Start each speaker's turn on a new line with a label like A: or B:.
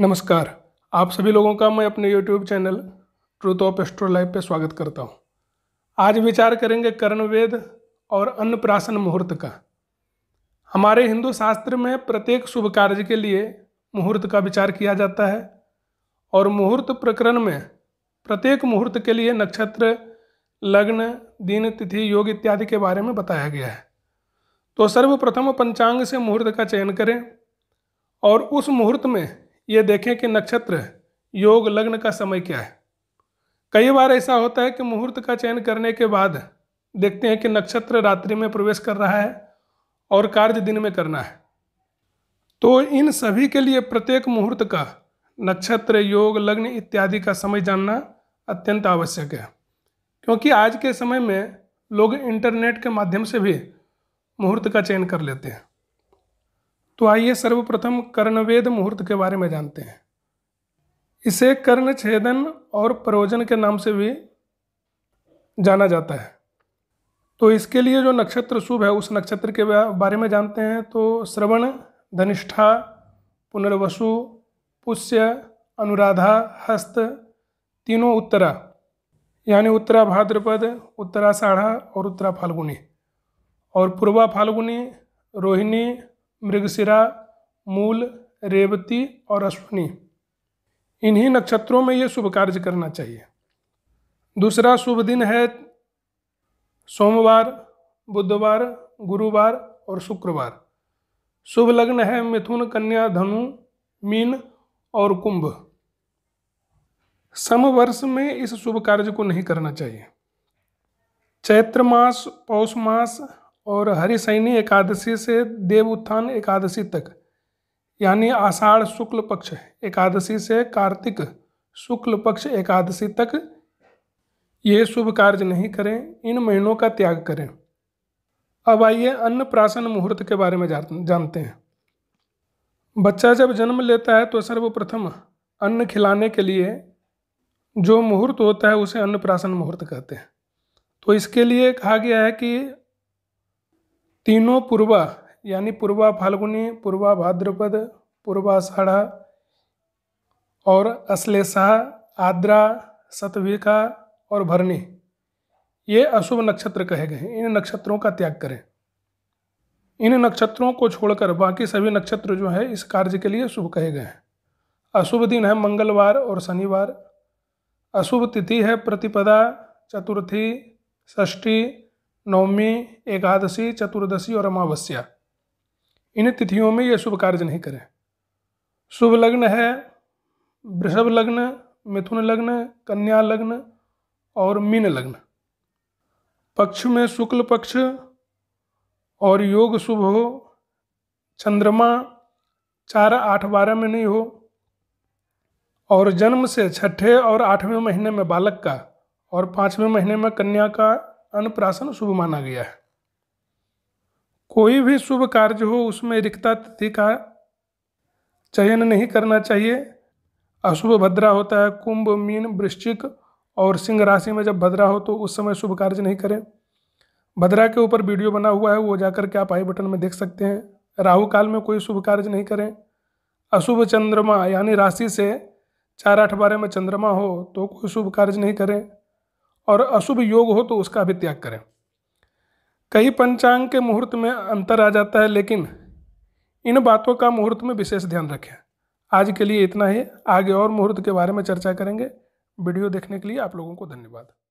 A: नमस्कार आप सभी लोगों का मैं अपने YouTube channel truth of astro life पर स्वागत करता हूँ आज विचार करेंगे कर्णवेद और अन्नप्राशन मुहूर्त का हमारे हिंदू शास्त्र में प्रत्येक शुभ कार्य के लिए मुहूर्त का विचार किया जाता है और मुहूर्त प्रकरण में प्रत्येक मुहूर्त के लिए नक्षत्र लग्न दिन तिथि योग इत्यादि के बारे में बताया गया है तो सर्वप्रथम पंचांग से मुहूर्त का चयन करें और उस मुहूर्त में ये देखें कि नक्षत्र योग लग्न का समय क्या है कई बार ऐसा होता है कि मुहूर्त का चयन करने के बाद देखते हैं कि नक्षत्र रात्रि में प्रवेश कर रहा है और कार्य दिन में करना है तो इन सभी के लिए प्रत्येक मुहूर्त का नक्षत्र योग लग्न इत्यादि का समय जानना अत्यंत आवश्यक है क्योंकि आज के समय में लोग इंटरनेट के माध्यम से भी मुहूर्त का चयन कर लेते हैं तो आइए सर्वप्रथम कर्णवेद मुहूर्त के बारे में जानते हैं इसे कर्ण छेदन और प्रयोजन के नाम से भी जाना जाता है तो इसके लिए जो नक्षत्र शुभ है उस नक्षत्र के बारे में जानते हैं तो श्रवण धनिष्ठा पुनर्वसु पुष्य अनुराधा हस्त तीनों उत्तरा यानी उत्तरा भाद्रपद उत्तरा साढ़ा और उत्तरा फाल्गुनी और पूर्वा फाल्गुनी रोहिणी मृगशिरा मूल रेवती और अश्विनी इन्हीं नक्षत्रों में ये शुभ कार्य करना चाहिए दूसरा शुभ दिन है सोमवार बुधवार गुरुवार और शुक्रवार शुभ लग्न है मिथुन कन्या धनु मीन और कुंभ सम वर्ष में इस शुभ कार्य को नहीं करना चाहिए चैत्र मास पौष मास और हरिशयनी एकादशी से देव उत्थान एकादशी तक यानी आषाढ़ शुक्ल पक्ष एकादशी से कार्तिक शुक्ल पक्ष एकादशी तक ये शुभ कार्य नहीं करें इन महीनों का त्याग करें अब आइए अन्न प्राशन मुहूर्त के बारे में जानते हैं बच्चा जब जन्म लेता है तो सर्वप्रथम अन्न खिलाने के लिए जो मुहूर्त होता है उसे अन्न प्राशन मुहूर्त कहते हैं तो इसके लिए कहा गया है कि तीनों पूर्वा यानी पूर्वा फाल्गुनी पूर्वा भाद्रपद पूर्वाषाढ़ा और अश्लेषा आद्रा सतविका और भरणी ये अशुभ नक्षत्र कहे गए इन नक्षत्रों का त्याग करें इन नक्षत्रों को छोड़कर बाकी सभी नक्षत्र जो है इस कार्य के लिए शुभ कहे गए हैं अशुभ दिन है मंगलवार और शनिवार अशुभ तिथि है प्रतिपदा चतुर्थी षष्ठी नवमी एकादशी चतुर्दशी और अमावस्या इन तिथियों में ये शुभ कार्य नहीं करें शुभ लग्न है वृषभ लग्न मिथुन लग्न कन्या लग्न और मीन लग्न पक्ष में शुक्ल पक्ष और योग शुभ हो चंद्रमा चार आठ बारह में नहीं हो और जन्म से छठे और आठवें महीने में बालक का और पाँचवें महीने में कन्या का अनुप्राशन शुभ माना गया है कोई भी शुभ कार्य हो उसमें रिक्ता तिथि का चयन नहीं करना चाहिए अशुभ भद्रा होता है कुंभ मीन वृश्चिक और सिंह राशि में जब भद्रा हो तो उस समय शुभ कार्य नहीं करें भद्रा के ऊपर वीडियो बना हुआ है वो जाकर के आप आई बटन में देख सकते हैं राहु काल में कोई शुभ कार्य नहीं करें अशुभ चंद्रमा यानी राशि से चार आठ बारह में चंद्रमा हो तो कोई शुभ कार्य नहीं करें और अशुभ योग हो तो उसका भी त्याग करें कई पंचांग के मुहूर्त में अंतर आ जाता है लेकिन इन बातों का मुहूर्त में विशेष ध्यान रखें आज के लिए इतना ही आगे और मुहूर्त के बारे में चर्चा करेंगे वीडियो देखने के लिए आप लोगों को धन्यवाद